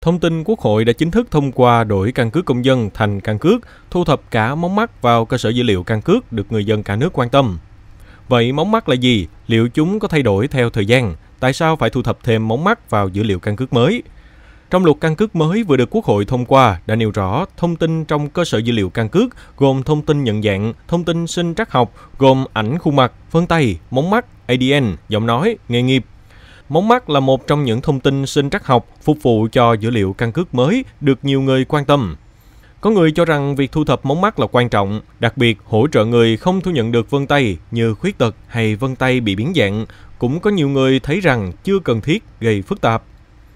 Thông tin Quốc hội đã chính thức thông qua đổi căn cước công dân thành căn cước, thu thập cả móng mắt vào cơ sở dữ liệu căn cước được người dân cả nước quan tâm. Vậy móng mắt là gì? Liệu chúng có thay đổi theo thời gian? Tại sao phải thu thập thêm móng mắt vào dữ liệu căn cước mới? Trong luật căn cước mới vừa được Quốc hội thông qua đã nêu rõ thông tin trong cơ sở dữ liệu căn cước gồm thông tin nhận dạng, thông tin sinh trắc học gồm ảnh khuôn mặt, vân tay, móng mắt, ADN, giọng nói, nghề nghiệp, Mống mắt là một trong những thông tin sinh trắc học phục vụ cho dữ liệu căn cước mới được nhiều người quan tâm. Có người cho rằng việc thu thập mống mắt là quan trọng, đặc biệt hỗ trợ người không thu nhận được vân tay như khuyết tật hay vân tay bị biến dạng. Cũng có nhiều người thấy rằng chưa cần thiết gây phức tạp.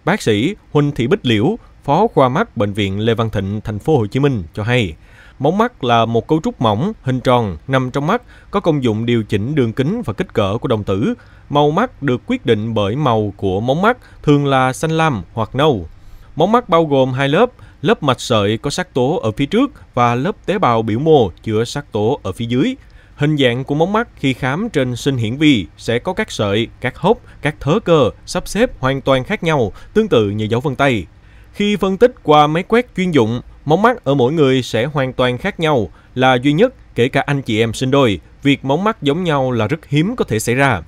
Bác sĩ Huỳnh Thị Bích Liễu, Phó khoa mắt bệnh viện Lê Văn Thịnh, thành phố Hồ Chí Minh cho hay, Mống mắt là một cấu trúc mỏng, hình tròn, nằm trong mắt, có công dụng điều chỉnh đường kính và kích cỡ của đồng tử. Màu mắt được quyết định bởi màu của mống mắt, thường là xanh lam hoặc nâu. Mống mắt bao gồm hai lớp, lớp mạch sợi có sắc tố ở phía trước và lớp tế bào biểu mô chứa sắc tố ở phía dưới. Hình dạng của mống mắt khi khám trên sinh hiển vi sẽ có các sợi, các hốc, các thớ cơ sắp xếp hoàn toàn khác nhau, tương tự như dấu vân tay. Khi phân tích qua máy quét chuyên dụng, Móng mắt ở mỗi người sẽ hoàn toàn khác nhau, là duy nhất kể cả anh chị em sinh đôi, việc móng mắt giống nhau là rất hiếm có thể xảy ra.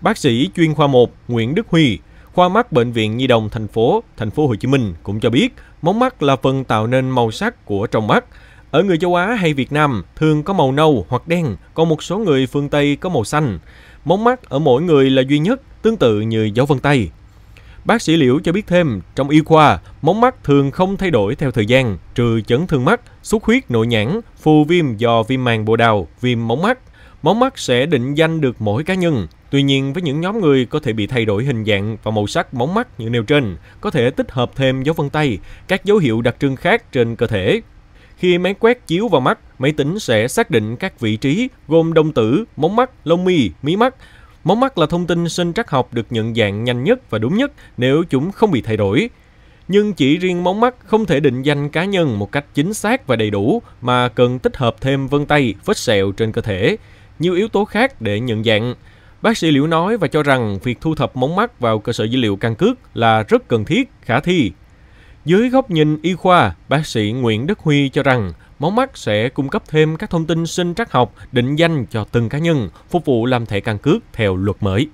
Bác sĩ chuyên khoa 1 Nguyễn Đức Huy, khoa mắt bệnh viện Nhi đồng thành phố, thành phố Hồ Chí Minh cũng cho biết, móng mắt là phần tạo nên màu sắc của trong mắt. Ở người châu Á hay Việt Nam thường có màu nâu hoặc đen, còn một số người phương Tây có màu xanh. Móng mắt ở mỗi người là duy nhất, tương tự như dấu vân tay. Bác sĩ Liễu cho biết thêm, trong y khoa, móng mắt thường không thay đổi theo thời gian, trừ chấn thương mắt, xuất huyết nội nhãn, phù viêm do viêm màng bồ đào, viêm móng mắt. Móng mắt sẽ định danh được mỗi cá nhân. Tuy nhiên, với những nhóm người có thể bị thay đổi hình dạng và màu sắc móng mắt như nêu trên, có thể tích hợp thêm dấu vân tay, các dấu hiệu đặc trưng khác trên cơ thể. Khi máy quét chiếu vào mắt, máy tính sẽ xác định các vị trí gồm đồng tử, móng mắt, lông mi, mí mắt Mống mắt là thông tin sinh trắc học được nhận dạng nhanh nhất và đúng nhất nếu chúng không bị thay đổi. Nhưng chỉ riêng mống mắt không thể định danh cá nhân một cách chính xác và đầy đủ mà cần tích hợp thêm vân tay, vết sẹo trên cơ thể, nhiều yếu tố khác để nhận dạng. Bác sĩ Liễu nói và cho rằng việc thu thập mống mắt vào cơ sở dữ liệu căn cước là rất cần thiết, khả thi. Dưới góc nhìn y khoa, bác sĩ Nguyễn Đức Huy cho rằng Mống mắt sẽ cung cấp thêm các thông tin sinh trắc học, định danh cho từng cá nhân, phục vụ làm thẻ căn cước theo luật mới.